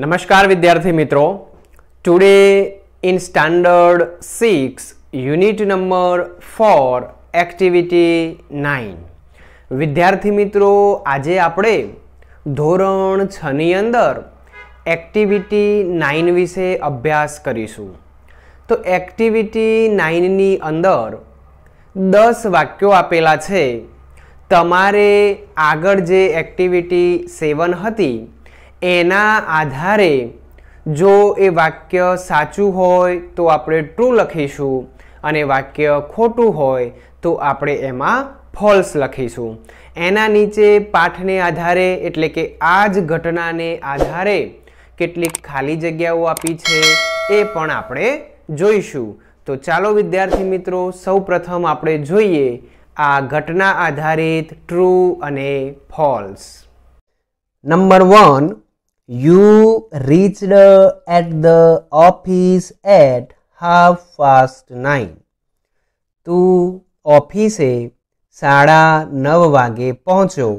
નમસ્કાર વિદ્યાર્થી મિત્રો today in standard six unit number four activity nine વિદ્યાર્થી મિત્રો આજે આપણે ધોરણ છની અંદર એક્ટિવિટી નાઇન વિશે અભ્યાસ કરીશું તો એક્ટિવિટી નાઇનની અંદર દસ વાક્યો આપેલા છે તમારે આગળ જે એક્ટિવિટી સેવન હતી એના આધારે જો એ વાક્ય સાચું હોય તો આપણે ટ્રુ લખીશું અને વાક્ય ખોટું હોય તો આપણે એમાં ફોલ્સ લખીશું એના નીચે પાઠને આધારે એટલે કે આ જ ઘટનાને આધારે કેટલીક ખાલી જગ્યાઓ આપી છે એ પણ આપણે જોઈશું તો ચાલો વિદ્યાર્થી મિત્રો સૌપ્રથમ આપણે જોઈએ આ ઘટના આધારિત ટ્રુ અને false number one You reached at the office at half past nine. તું ઓફિસે સાડા નવ વાગે પહોંચ્યો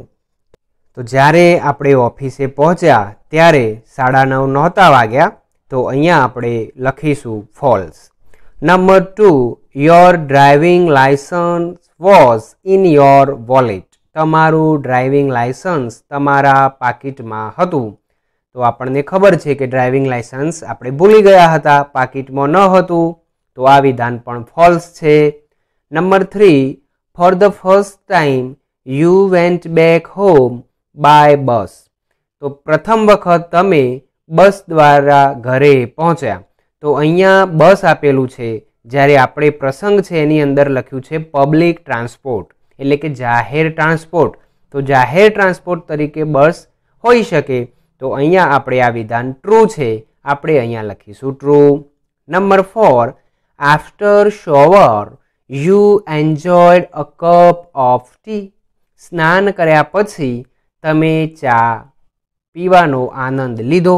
તો જ્યારે આપણે ઓફિસે પહોંચ્યા ત્યારે સાડા નવ નહોતા વાગ્યા તો અહીંયા આપણે લખીશું false number two your driving licence was in your wallet તમારું ડ્રાઇવિંગ લાયસન્સ તમારા પાકીટમાં હતું તો આપણને ખબર છે કે ડ્રાઇવિંગ લાયસન્સ આપણે ભૂલી ગયા હતા પાકીટમાં ન હતું તો આ વિધાન પણ ફોલ્સ છે number three for the first time you went back home by bus તો પ્રથમ વખત તમે બસ દ્વારા ઘરે પહોંચ્યા તો અહીંયા બસ આપેલું છે જ્યારે આપણે પ્રસંગ છે એની અંદર લખ્યું છે પબ્લિક ટ્રાન્સપોર્ટ એટલે કે જાહેર ટ્રાન્સપોર્ટ તો જાહેર ટ્રાન્સપોર્ટ તરીકે બસ હોઈ શકે તો અહીંયા આપણે આ વિધાન ટ્રુ છે આપણે અહીંયા લખીશું true number four after shower you enjoyed a cup of tea સ્નાન કર્યા પછી તમે ચા પીવાનો આનંદ લીધો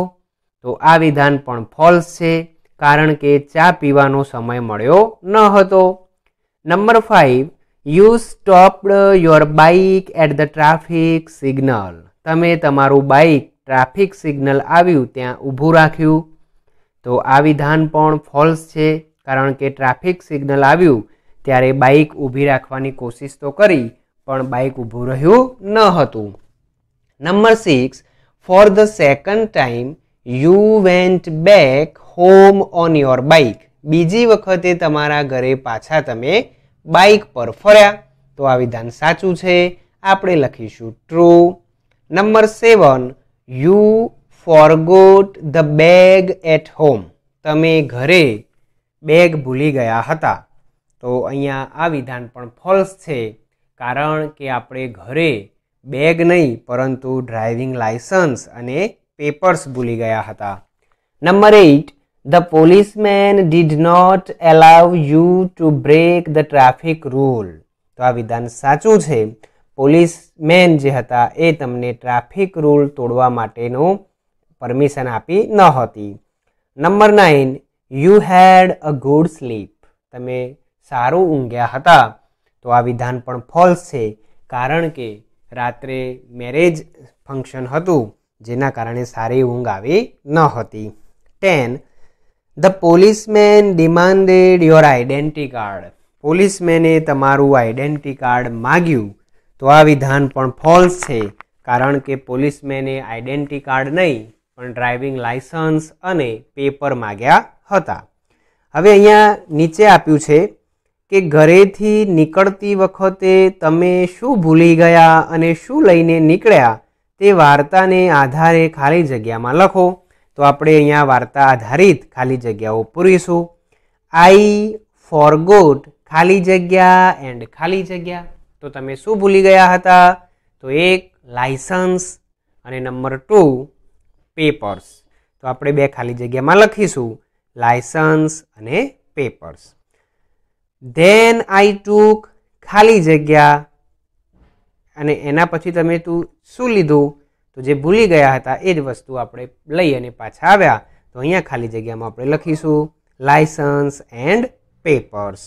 તો આ વિધાન પણ ફોલ્સ છે કારણ કે ચા પીવાનો સમય મળ્યો ન હતો number five you stopped your bike at the traffic signal તમે તમારું બાઇક ટ્રાફિક સિગ્નલ આવ્યું ત્યાં ઊભું રાખ્યું તો આ વિધાન પણ ફોલ્સ છે કારણ કે ટ્રાફિક સિગ્નલ આવ્યું ત્યારે બાઇક ઊભી રાખવાની કોશિશ તો કરી પણ બાઇક ઊભું રહ્યું ન હતું number six for the second time you went back home on your bike બીજી વખતે તમારા ઘરે પાછા તમે બાઇક પર ફર્યા તો આ વિધાન સાચું છે આપણે લખીશું true number seven you forgot the bag at home તમે ઘરે બેગ ભૂલી ગયા હતા તો અહીંયા આ વિધાન પણ ફોલ્સ છે કારણ કે આપણે ઘરે બેગ નહીં પરંતુ ડ્રાઇવિંગ લાયસન્સ અને પેપર્સ ભૂલી ગયા હતા number eight the policeman did not allow you to break the traffic rule તો આ વિધાન સાચું છે પોલીસમેન જે હતા એ તમને ટ્રાફિક રૂલ તોડવા માટેનું પરમિશન આપી ન હતી number nine you had a good sleep તમે સારું ઊંઘ્યા હતા તો આ વિધાન પણ ફોલ્સ છે કારણ કે રાત્રે મેરેજ ફંક્શન હતું જેના કારણે સારી ઊંઘ આવી ન હતી ten the policeman demanded your identity card પોલીસમેને તમારું આઈડેન્ટી કાર્ડ માગ્યું તો આ વિધાન પણ ફોલ્સ છે કારણ કે પોલીસમેને આઈડેન્ટિટી કાર્ડ નહીં પણ ડ્રાઇવિંગ લાયસન્સ અને પેપર માગ્યા હતા હવે અહીંયા નીચે આપ્યું છે કે ઘરેથી નીકળતી વખતે તમે શું ભૂલી ગયા અને શું લઈને નીકળ્યા તે વાર્તાને આધારે ખાલી જગ્યામાં લખો તો આપણે અહીંયા વાર્તા આધારિત ખાલી જગ્યાઓ પૂરીશું આઈ ફોરગોટ ખાલી જગ્યા એન્ડ ખાલી જગ્યા તો તમે શું ભૂલી ગયા હતા તો એક લાયસન્સ અને નંબર ટુ પેપર્સ તો આપણે બે ખાલી જગ્યામાં લખીશું લાયસન્સ અને પેપર્સ ધેન આઈ ટુક ખાલી જગ્યા અને એના પછી તમે તું શું લીધું તો જે ભૂલી ગયા હતા એ જ વસ્તુ આપણે લઈ અને પાછા આવ્યા તો અહીંયા ખાલી જગ્યામાં આપણે લખીશું લાયસન્સ એન્ડ પેપર્સ